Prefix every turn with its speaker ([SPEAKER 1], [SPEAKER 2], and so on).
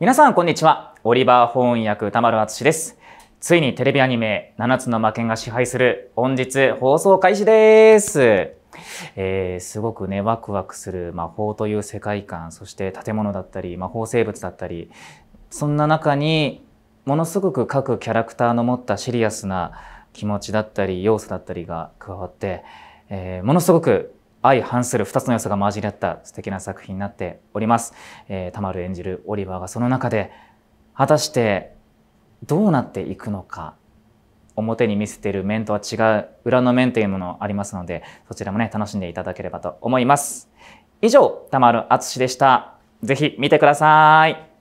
[SPEAKER 1] 皆さん、こんにちは。オリバー翻訳、歌丸敦です。ついにテレビアニメ、7つの魔剣が支配する、本日放送開始です。えー、すごくね、ワクワクする魔法という世界観、そして建物だったり、魔法生物だったり、そんな中に、ものすごく各キャラクターの持ったシリアスな気持ちだったり、要素だったりが加わって、えー、ものすごく相反する2つの良さが混じり合った素敵な作品になっております。えー、タマル演じるオリバーがその中で果たしてどうなっていくのか表に見せている面とは違う裏の面というものありますのでそちらもね楽しんでいただければと思います。以上、たまるあつしでした。ぜひ見てください。